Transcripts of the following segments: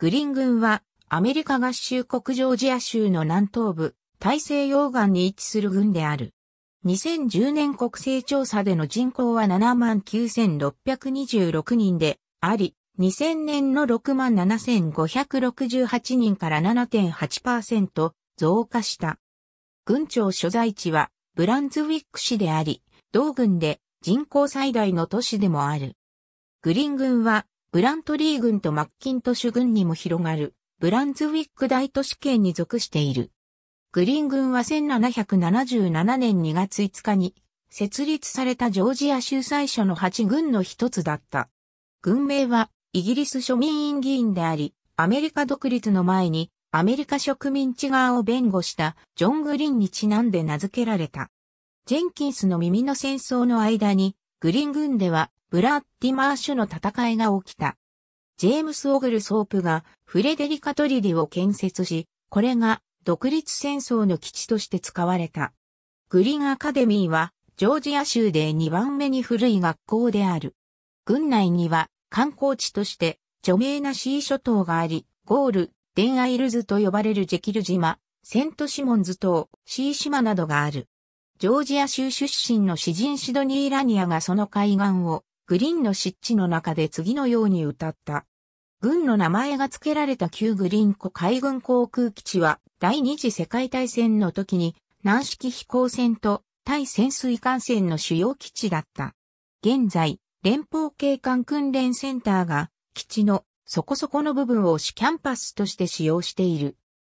グリン群はアメリカ合衆国ジョージア州の南東部、大西洋岸に位置する群である。2010年国勢調査での人口は79,626人であり、2000年の67,568人から7.8%増加した。群庁所在地はブランズウィック市であり、同群で人口最大の都市でもある。グリン群はブラントリー軍とマッキントシュ軍にも広がる、ブランズウィック大都市圏に属している。グリーン軍は1777年2月5日に設立されたジョージア州最初の8軍の一つだった。軍名はイギリス庶民院議員であり、アメリカ独立の前にアメリカ植民地側を弁護したジョン・グリーンにちなんで名付けられた。ジェンキンスの耳の戦争の間にグリン軍ではブラッディマーシュの戦いが起きた。ジェームス・オグル・ソープがフレデリカ・トリリを建設し、これが独立戦争の基地として使われた。グリンアカデミーはジョージア州で2番目に古い学校である。軍内には観光地として著名なシー諸島があり、ゴール、デンアイルズと呼ばれるジェキル島、セントシモンズ島、シー島などがある。ジョージア州出身の詩人シドニー・ラニアがその海岸をグリーンの湿地の中で次のように歌った。軍の名前が付けられた旧グリーン湖海軍航空基地は第二次世界大戦の時に軟式飛行船と対潜水艦船の主要基地だった。現在、連邦警官訓練センターが基地のそこそこの部分を市キャンパスとして使用している。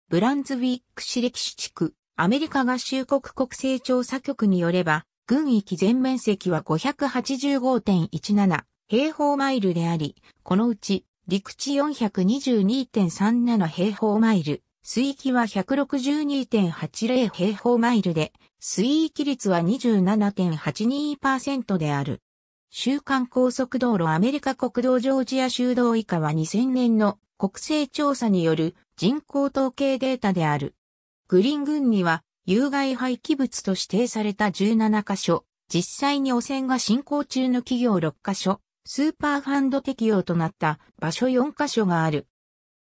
ブランズウィック市歴史地区、アメリカ合衆国国勢調査局によれば、軍域全面積は585.17平方マイルであり、このうち陸地422.37平方マイル、水域は162.80平方マイルで、水域率は27.82%である。週間高速道路アメリカ国道ジョージア州道以下は2000年の国勢調査による人口統計データである。グリン郡には有害廃棄物と指定された17カ所、実際に汚染が進行中の企業6カ所、スーパーファンド適用となった場所4カ所がある。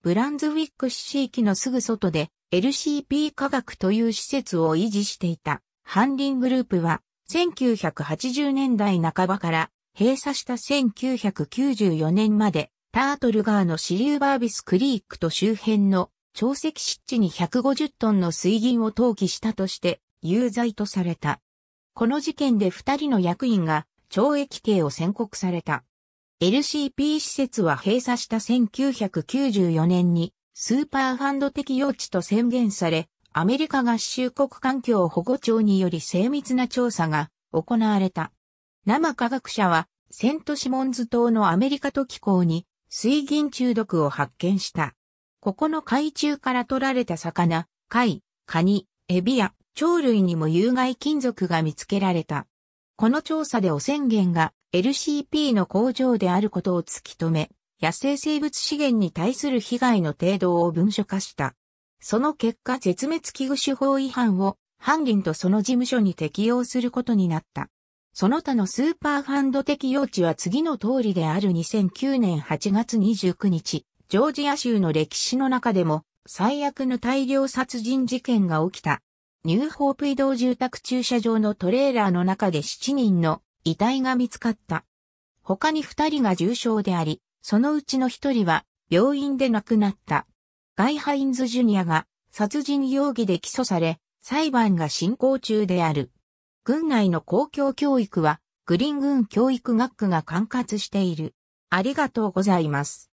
ブランズウィック市地域のすぐ外で LCP 科学という施設を維持していたハンリングループは1980年代半ばから閉鎖した1994年までタートル川の支流バービスクリークと周辺の潮石湿地に150トンの水銀を投棄したとして有罪とされた。この事件で二人の役員が懲役刑を宣告された。LCP 施設は閉鎖した1994年にスーパーファンド的用地と宣言され、アメリカ合衆国環境保護庁により精密な調査が行われた。生科学者はセントシモンズ島のアメリカ都機構に水銀中毒を発見した。ここの海中から取られた魚、貝、カニ、エビや鳥類にも有害金属が見つけられた。この調査で汚染源が LCP の工場であることを突き止め、野生生物資源に対する被害の程度を文書化した。その結果絶滅危惧種法違反を、犯人とその事務所に適用することになった。その他のスーパーファンド適用地は次の通りである2009年8月29日、ジョージア州の歴史の中でも最悪の大量殺人事件が起きた。ニューホープ移動住宅駐車場のトレーラーの中で7人の遺体が見つかった。他に2人が重傷であり、そのうちの1人は病院で亡くなった。ガイ・ハインズ・ジュニアが殺人容疑で起訴され、裁判が進行中である。軍内の公共教育は、グリン軍教育学区が管轄している。ありがとうございます。